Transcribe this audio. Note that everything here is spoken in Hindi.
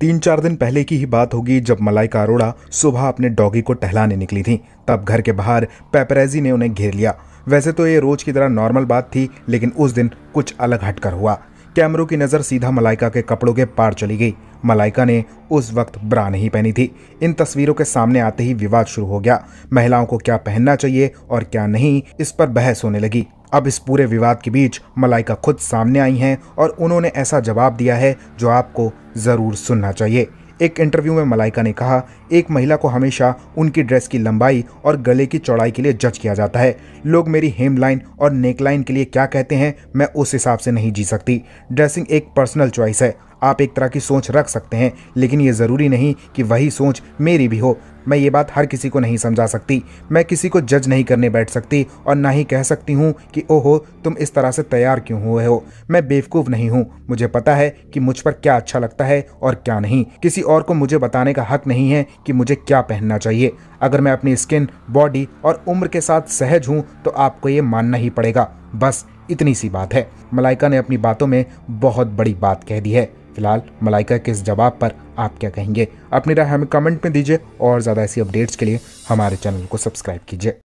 तीन चार दिन पहले की ही बात होगी जब मलाइका अरोड़ा सुबह अपने डॉगी को टहलाने निकली थी तब घर के बाहर पेपरेजी ने उन्हें घेर लिया वैसे तो ये रोज की तरह नॉर्मल बात थी लेकिन उस दिन कुछ अलग हटकर हुआ कैमरों की नज़र सीधा मलाइका के कपड़ों के पार चली गई मलाइका ने उस वक्त ब्रा नहीं पहनी थी इन तस्वीरों के सामने आते ही विवाद शुरू हो गया महिलाओं को क्या पहनना चाहिए और क्या नहीं इस पर बहस होने लगी अब इस पूरे विवाद के बीच मलाइका खुद सामने आई हैं और उन्होंने ऐसा जवाब दिया है जो आपको ज़रूर सुनना चाहिए एक इंटरव्यू में मलाइका ने कहा एक महिला को हमेशा उनकी ड्रेस की लंबाई और गले की चौड़ाई के लिए जज किया जाता है लोग मेरी हेम लाइन और नेक लाइन के लिए क्या कहते हैं मैं उस हिसाब से नहीं जी सकती ड्रेसिंग एक पर्सनल चॉइस है आप एक तरह की सोच रख सकते हैं लेकिन ये ज़रूरी नहीं कि वही सोच मेरी भी हो मैं ये बात हर किसी को नहीं समझा सकती मैं किसी को जज नहीं करने बैठ सकती और ना ही कह सकती हूँ कि ओहो तुम इस तरह से तैयार क्यों हुए हो मैं बेवकूफ़ नहीं हूँ मुझे पता है कि मुझ पर क्या अच्छा लगता है और क्या नहीं किसी और को मुझे बताने का हक नहीं है कि मुझे क्या पहनना चाहिए अगर मैं अपनी स्किन बॉडी और उम्र के साथ सहज हूँ तो आपको ये मानना ही पड़ेगा बस इतनी सी बात है मलाइका ने अपनी बातों में बहुत बड़ी बात कह दी है फिलहाल मलाइका के इस जवाब पर आप क्या कहेंगे अपनी राय हमें कमेंट में दीजिए और ज़्यादा ऐसी अपडेट्स के लिए हमारे चैनल को सब्सक्राइब कीजिए